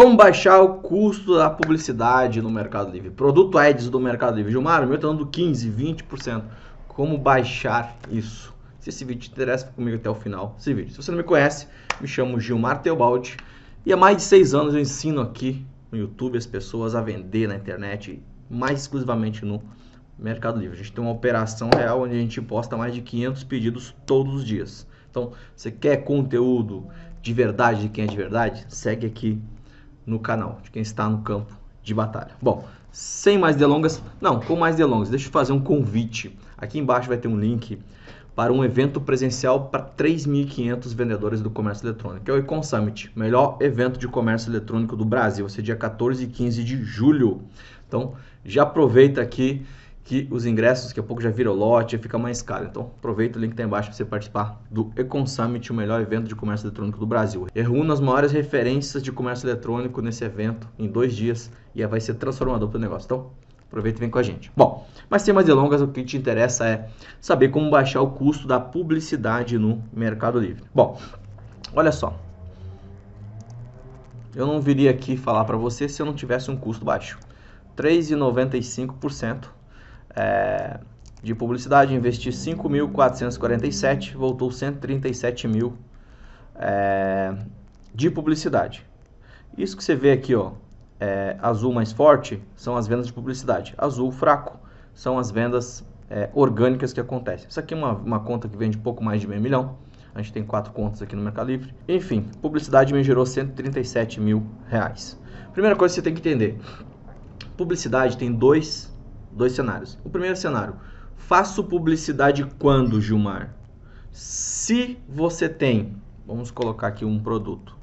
Como baixar o custo da publicidade no Mercado Livre? Produto Ads do Mercado Livre. Gilmar, o meu está dando 15%, 20%. Como baixar isso? Se esse vídeo te interessa, fica comigo até o final desse vídeo. Se você não me conhece, me chamo Gilmar Teobaldi. E há mais de seis anos eu ensino aqui no YouTube as pessoas a vender na internet, mais exclusivamente no Mercado Livre. A gente tem uma operação real onde a gente posta mais de 500 pedidos todos os dias. Então, você quer conteúdo de verdade de quem é de verdade? Segue aqui no canal, de quem está no campo de batalha. Bom, sem mais delongas, não, com mais delongas, deixa eu fazer um convite. Aqui embaixo vai ter um link para um evento presencial para 3.500 vendedores do comércio eletrônico, que é o Econ Summit, melhor evento de comércio eletrônico do Brasil, vai ser dia 14 e 15 de julho. Então, já aproveita aqui que os ingressos daqui a pouco já viram lote, fica mais caro. Então aproveita o link que tá embaixo para você participar do Econ Summit, o melhor evento de comércio eletrônico do Brasil. uma as maiores referências de comércio eletrônico nesse evento em dois dias e vai ser transformador para o negócio. Então aproveita e vem com a gente. Bom, mas sem mais delongas, o que te interessa é saber como baixar o custo da publicidade no Mercado Livre. Bom, olha só. Eu não viria aqui falar para você se eu não tivesse um custo baixo. 3,95% é, de publicidade, investi 5.447, voltou 137 mil é, de publicidade. Isso que você vê aqui, ó, é, azul mais forte, são as vendas de publicidade. Azul fraco são as vendas é, orgânicas que acontecem. Isso aqui é uma, uma conta que vende pouco mais de meio milhão. A gente tem quatro contas aqui no Mercado Livre. Enfim, publicidade me gerou 137 mil reais. Primeira coisa que você tem que entender: publicidade tem dois dois cenários. O primeiro cenário, faço publicidade quando, Gilmar? Se você tem, vamos colocar aqui um produto.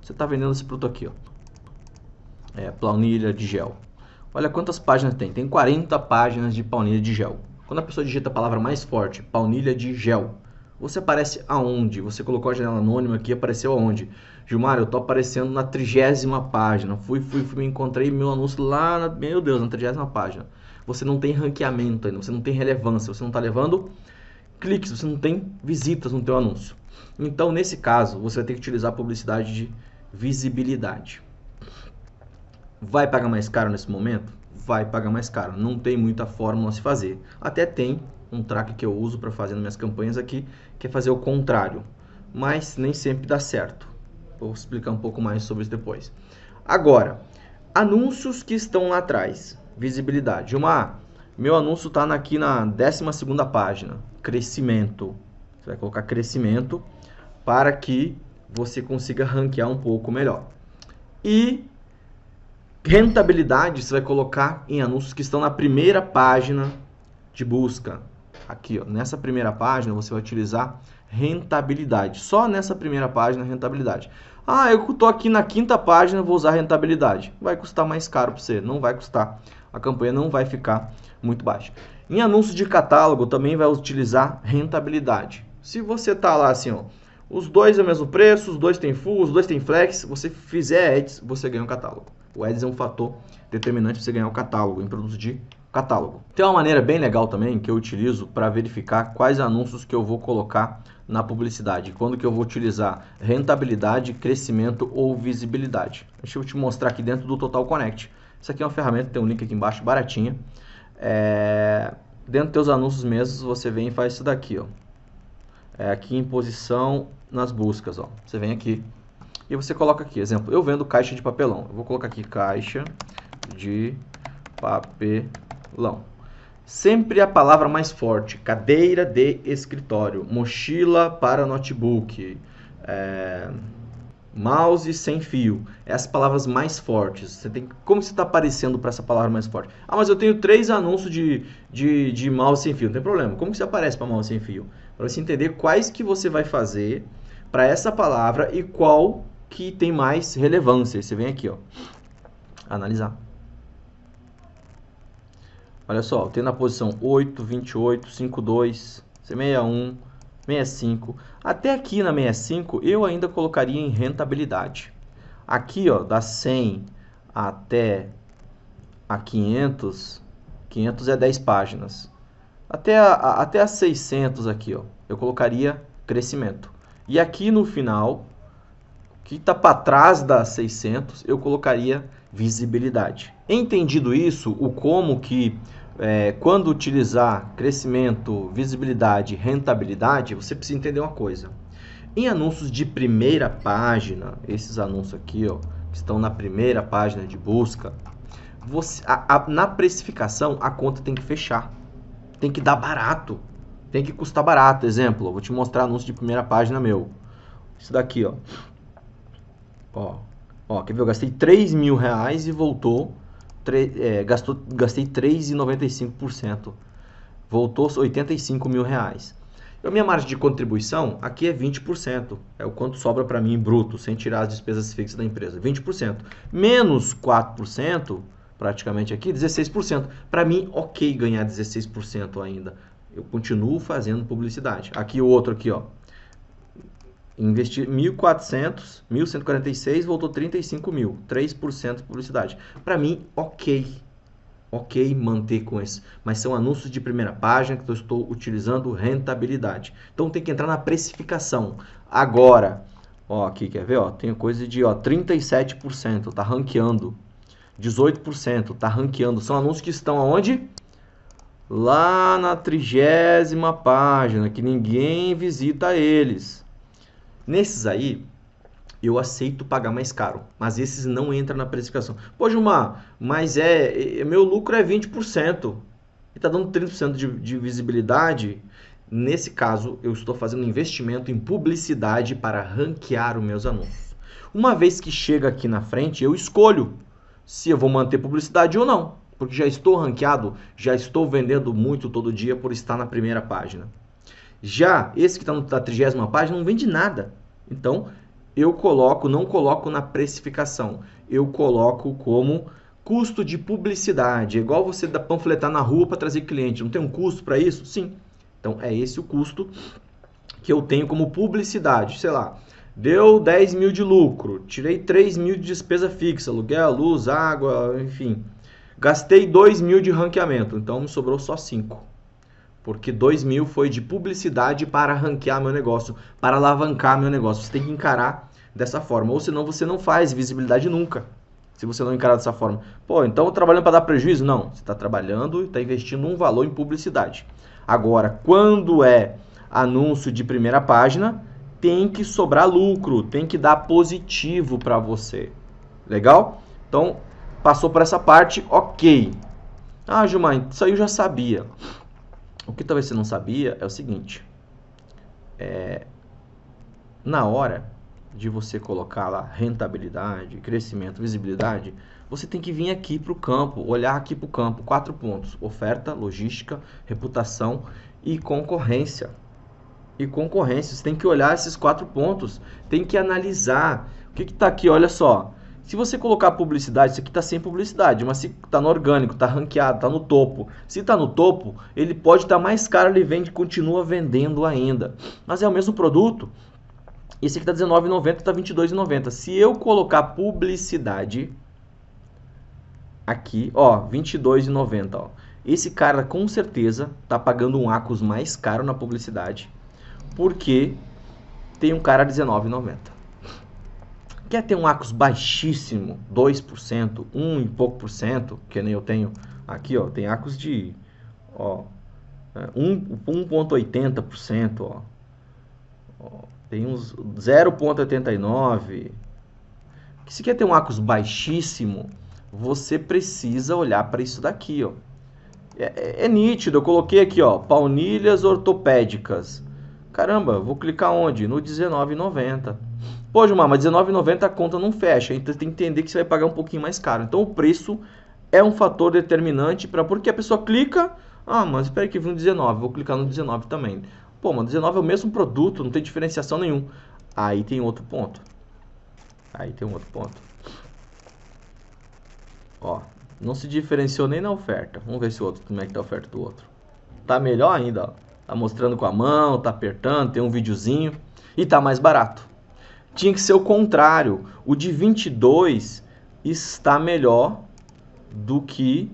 Você está vendendo esse produto aqui, ó. É, planilha de gel. Olha quantas páginas tem. Tem 40 páginas de planilha de gel. Quando a pessoa digita a palavra mais forte, planilha de gel, você aparece aonde? Você colocou a janela anônima aqui, apareceu aonde? Gilmar, eu tô aparecendo na trigésima página. Fui, fui, fui, me encontrei meu anúncio lá, na, meu Deus, na trigésima página você não tem ranqueamento ainda, você não tem relevância, você não está levando cliques, você não tem visitas no teu anúncio. Então, nesse caso, você vai ter que utilizar publicidade de visibilidade. Vai pagar mais caro nesse momento? Vai pagar mais caro. Não tem muita fórmula a se fazer. Até tem um track que eu uso para fazer nas minhas campanhas aqui, que é fazer o contrário. Mas nem sempre dá certo. Vou explicar um pouco mais sobre isso depois. Agora, anúncios que estão lá atrás visibilidade. Uma, meu anúncio está aqui na 12 página, crescimento. Você vai colocar crescimento para que você consiga ranquear um pouco melhor. E rentabilidade você vai colocar em anúncios que estão na primeira página de busca. Aqui, ó, nessa primeira página você vai utilizar rentabilidade. Só nessa primeira página rentabilidade. Ah, eu estou aqui na quinta página, vou usar rentabilidade. Vai custar mais caro para você, não vai custar a campanha não vai ficar muito baixa. Em anúncio de catálogo também vai utilizar rentabilidade. Se você tá lá assim, ó, os dois é o mesmo preço, os dois tem full, os dois tem flex, você fizer ads, você ganha o um catálogo. O ads é um fator determinante para você ganhar o um catálogo em produtos de catálogo. Tem uma maneira bem legal também que eu utilizo para verificar quais anúncios que eu vou colocar na publicidade, quando que eu vou utilizar rentabilidade, crescimento ou visibilidade. Deixa eu te mostrar aqui dentro do Total Connect. Isso aqui é uma ferramenta, tem um link aqui embaixo, baratinha. É... Dentro dos teus anúncios mesmos, você vem e faz isso daqui, ó. É aqui em posição nas buscas, ó. Você vem aqui e você coloca aqui, exemplo, eu vendo caixa de papelão. Eu vou colocar aqui caixa de papelão. Sempre a palavra mais forte, cadeira de escritório, mochila para notebook, é mouse sem fio. Essas é palavras mais fortes. Você tem como você está aparecendo para essa palavra mais forte? Ah, mas eu tenho três anúncios de, de, de mouse sem fio. Não tem problema. Como que você aparece para mouse sem fio? Para você entender quais que você vai fazer para essa palavra e qual que tem mais relevância. Você vem aqui, ó, analisar. Olha só, tem na posição 8, 28, 52, 61 65. Até aqui na 65 eu ainda colocaria em rentabilidade. Aqui, ó, da 100 até a 500, 500 é 10 páginas. Até a, a, até a 600 aqui, ó, eu colocaria crescimento. E aqui no final, que está para trás da 600, eu colocaria visibilidade. Entendido isso, o como que é, quando utilizar crescimento, visibilidade, rentabilidade, você precisa entender uma coisa. Em anúncios de primeira página, esses anúncios aqui, ó, que estão na primeira página de busca, você, a, a, na precificação a conta tem que fechar, tem que dar barato, tem que custar barato. Exemplo, vou te mostrar anúncio de primeira página meu. Isso daqui, ó, ó, ó quer ver? Eu gastei 3 mil reais e voltou é, gastou, gastei 3,95%. Voltou 85 mil reais. E a minha margem de contribuição aqui é 20%. É o quanto sobra para mim em bruto, sem tirar as despesas fixas da empresa. 20%. Menos 4%, praticamente aqui, 16%. Para mim, ok ganhar 16% ainda. Eu continuo fazendo publicidade. Aqui o outro aqui, ó investir 1.400, 1.146, voltou 35 mil, 3% de publicidade. Para mim, ok. Ok manter com isso mas são anúncios de primeira página que eu estou utilizando rentabilidade. Então tem que entrar na precificação. Agora, ó, aqui quer ver, ó, tem coisa de, ó, 37%, tá ranqueando. 18%, tá ranqueando. São anúncios que estão aonde? Lá na trigésima página, que ninguém visita eles. Nesses aí, eu aceito pagar mais caro, mas esses não entram na precificação. Pô, Gilmar, mas é, é meu lucro é 20% e tá dando 30% de, de visibilidade. Nesse caso, eu estou fazendo investimento em publicidade para ranquear os meus anúncios. Uma vez que chega aqui na frente, eu escolho se eu vou manter publicidade ou não, porque já estou ranqueado, já estou vendendo muito todo dia por estar na primeira página. Já esse que está na tá trigésima página não vende nada. Então, eu coloco, não coloco na precificação, eu coloco como custo de publicidade. É igual você panfletar na rua para trazer cliente, não tem um custo para isso? Sim. Então, é esse o custo que eu tenho como publicidade, sei lá, deu 10 mil de lucro, tirei 3 mil de despesa fixa, aluguel, luz, água, enfim. Gastei 2 mil de ranqueamento, então me sobrou só 5. Porque 2 mil foi de publicidade para ranquear meu negócio, para alavancar meu negócio. Você tem que encarar dessa forma. Ou senão você não faz visibilidade nunca. Se você não encarar dessa forma. Pô, então trabalhando para dar prejuízo? Não. Você está trabalhando e está investindo um valor em publicidade. Agora, quando é anúncio de primeira página, tem que sobrar lucro, tem que dar positivo para você. Legal? Então, passou por essa parte, ok. Ah, Gilmar, isso aí eu já sabia o que talvez você não sabia é o seguinte: é, na hora de você colocar lá rentabilidade, crescimento, visibilidade, você tem que vir aqui para o campo, olhar aqui para o campo. Quatro pontos: oferta, logística, reputação e concorrência. E concorrência, você tem que olhar esses quatro pontos, tem que analisar. O que está aqui? Olha só. Se você colocar publicidade, isso aqui está sem publicidade, mas se está no orgânico, está ranqueado, está no topo. Se está no topo, ele pode estar tá mais caro, ele vende, continua vendendo ainda. Mas é o mesmo produto. Esse aqui está R$19,90, está R$22,90. Se eu colocar publicidade aqui, ó, R$22,90, ó. Esse cara com certeza está pagando um acus mais caro na publicidade, porque tem um cara R$19,90. Quer ter um ACOS baixíssimo, 2%, 1 e pouco por cento, que nem eu tenho aqui, ó, tem ACOS de ó, 1,80%, é, ó, ó, tem uns 0,89%. Que se quer ter um ACOS baixíssimo, você precisa olhar para isso daqui, ó. É, é, é, nítido, eu coloquei aqui, ó, paunilhas ortopédicas. Caramba, vou clicar onde? No 19,90. Pô, Gilmar, mas R$19,90 a conta não fecha, então tem que entender que você vai pagar um pouquinho mais caro. Então o preço é um fator determinante para porque a pessoa clica, ah, mas espera que viu um 19, vou clicar no 19 também. Pô, mas 19 é o mesmo produto, não tem diferenciação nenhum. Aí tem outro ponto. Aí tem um outro ponto. Ó, não se diferenciou nem na oferta. Vamos ver se o outro, como é que tá a oferta do outro. Tá melhor ainda, ó. Tá mostrando com a mão, tá apertando, tem um videozinho e tá mais barato. Tinha que ser o contrário. O de 22 está melhor do que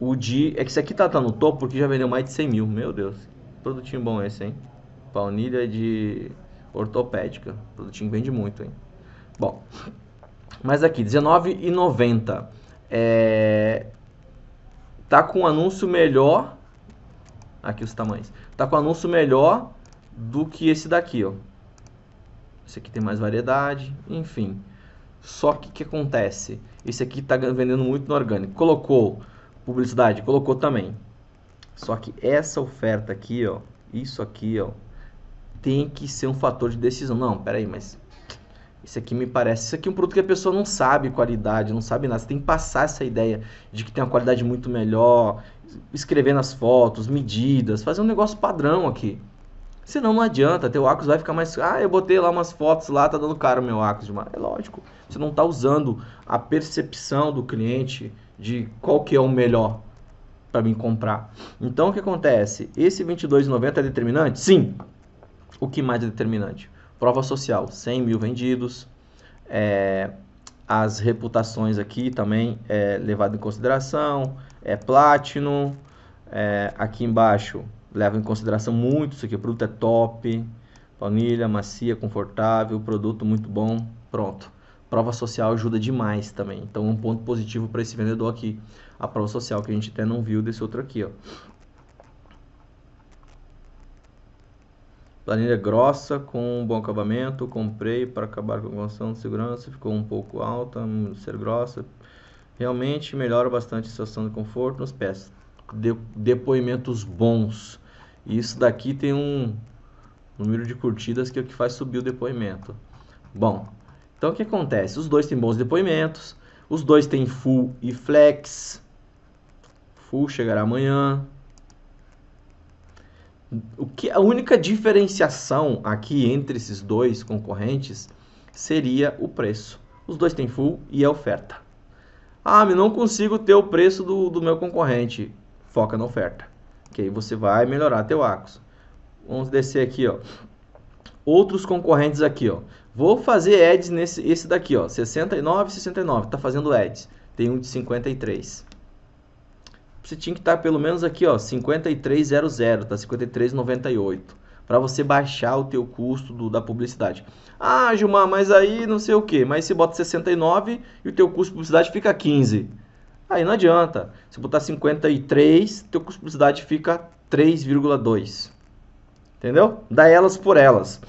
o de. É que esse aqui tá, tá no topo porque já vendeu mais de 100 mil. Meu Deus. Produtinho bom esse, hein? Paunilha de ortopédica. Produtinho vende muito, hein? Bom. Mas aqui, R$19,90. É... Tá com um anúncio melhor. Aqui os tamanhos. Tá com um anúncio melhor do que esse daqui, ó esse aqui tem mais variedade, enfim. Só que o que acontece? Esse aqui está vendendo muito no orgânico. Colocou publicidade? Colocou também. Só que essa oferta aqui, ó, isso aqui, ó, tem que ser um fator de decisão. Não, peraí, mas isso aqui me parece. Isso aqui é um produto que a pessoa não sabe qualidade, não sabe nada. Você tem que passar essa ideia de que tem uma qualidade muito melhor, escrever nas fotos, medidas, fazer um negócio padrão aqui. Senão não adianta, teu Acos vai ficar mais. Ah, eu botei lá umas fotos lá, tá dando caro meu Acos É lógico, você não tá usando a percepção do cliente de qual que é o melhor para mim comprar. Então o que acontece? Esse 22,90 é determinante? Sim. O que mais é determinante? Prova social, 100 mil vendidos. É, as reputações aqui também é levado em consideração. É Platinum. É, aqui embaixo Leva em consideração muito isso aqui. O produto é top, planilha macia, confortável, produto muito bom, pronto. Prova social ajuda demais também. Então, um ponto positivo para esse vendedor aqui. A prova social que a gente até não viu desse outro aqui, ó. Planilha grossa, com bom acabamento, comprei para acabar com a condição de segurança, ficou um pouco alta, ser grossa. Realmente melhora bastante a sensação de conforto nos pés de, depoimentos bons. E isso daqui tem um número de curtidas que é o que faz subir o depoimento. Bom, então o que acontece? Os dois têm bons depoimentos, os dois têm full e flex. Full chegará amanhã. O que a única diferenciação aqui entre esses dois concorrentes seria o preço. Os dois têm full e a é oferta. Ah, mas não consigo ter o preço do, do meu concorrente foca na oferta. Que aí você vai melhorar teu ACOS. Vamos descer aqui, ó. Outros concorrentes aqui, ó. Vou fazer ads nesse esse daqui, ó. 69, 69. Tá fazendo ads. Tem um de 53. Você tinha que estar tá pelo menos aqui, ó, 5300, tá 5398, para você baixar o teu custo do, da publicidade. Ah, Gilmar, mas aí não sei o que. Mas se bota 69 e o teu custo de publicidade fica 15. Aí não adianta. Se botar 53, teu custo de publicidade fica 3,2. Entendeu? Dá elas por elas.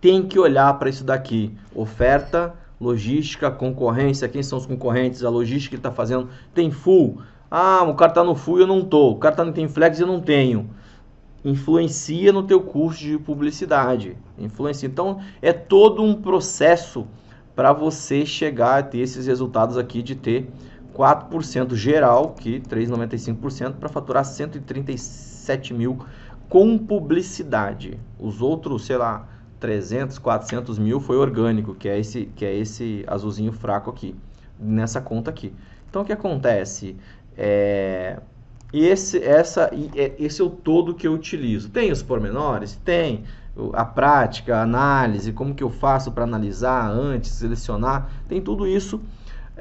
Tem que olhar para isso daqui. Oferta, logística, concorrência, quem são os concorrentes, a logística que ele está fazendo. Tem full. Ah, o cara está no full e eu não estou O cara tá no tem flex e eu não tenho. Influencia no teu custo de publicidade. Influencia. Então, é todo um processo para você chegar a ter esses resultados aqui de ter 4% geral, que 3,95%, para faturar 137 mil com publicidade. Os outros, sei lá, 300, 400 mil foi orgânico, que é esse, que é esse azulzinho fraco aqui, nessa conta aqui. Então, o que acontece? É... Esse, essa, é, esse é o todo que eu utilizo. Tem os pormenores? Tem a prática, a análise, como que eu faço para analisar antes, selecionar, tem tudo isso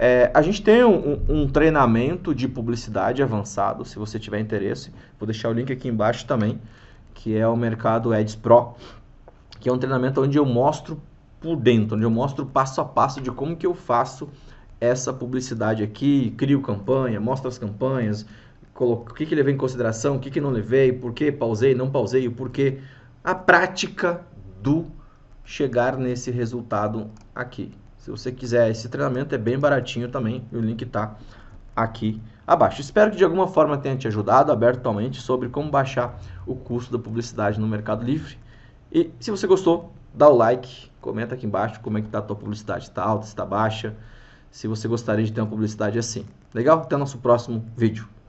é, a gente tem um, um, treinamento de publicidade avançado, se você tiver interesse. Vou deixar o link aqui embaixo também, que é o Mercado Ads Pro, que é um treinamento onde eu mostro por dentro, onde eu mostro passo a passo de como que eu faço essa publicidade aqui, crio campanha, mostro as campanhas, coloco, o que, que levei em consideração, o que, que não levei, por que pausei, não pausei, o porquê. A prática do chegar nesse resultado aqui se você quiser. Esse treinamento é bem baratinho também, e o link está aqui abaixo. Espero que de alguma forma tenha te ajudado abertamente sobre como baixar o custo da publicidade no Mercado Livre. E se você gostou, dá o like, comenta aqui embaixo como é que está a tua publicidade, está alta, está baixa, se você gostaria de ter uma publicidade assim. Legal? Até nosso próximo vídeo.